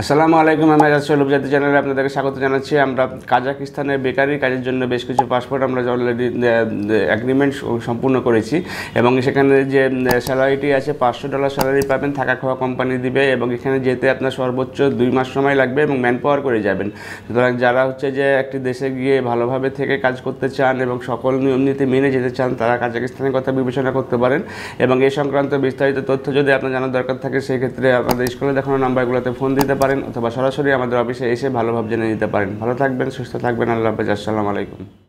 আসসালামু আলাইকুম আমি রাজ সৈলভ জাতি চ্যানেলে আপনাদেরকে স্বাগত জানাচ্ছি আমরা কাজাকিস্তানের বেকারি কাজের জন্য বেশ কিছু পাসপোর্ট আমরা অলরেডি অ্যাগ্রিমেন্ট সম্পূর্ণ করেছি এবং সেখানে যে স্যালারিটি আছে পাঁচশো ডলার স্যালারি পাবেন থাকা খাওয়া কোম্পানি দিবে এবং এখানে যেতে আপনার সর্বোচ্চ দুই মাস সময় লাগবে এবং ম্যান পাওয়ার করে যাবেন সুতরাং যারা হচ্ছে যে একটি দেশে গিয়ে ভালোভাবে থেকে কাজ করতে চান এবং সকল নিয়ম নীতি মেনে যেতে চান তারা কাজাকিস্তানের কথা বিবেচনা করতে পারেন এবং এ সংক্রান্ত বিস্তারিত তথ্য যদি আপনার জানার দরকার থাকে সেক্ষেত্রে আপনাদের স্কুলে দেখানো নাম্বারগুলোতে ফোন দিতে পারেন অথবা সরাসরি আমাদের অফিসে এসে ভালোভাবে জেনে নিতে পারেন ভালো থাকবেন সুস্থ থাকবেন আল্লাহ হাফেজ আসসালামু আলাইকুম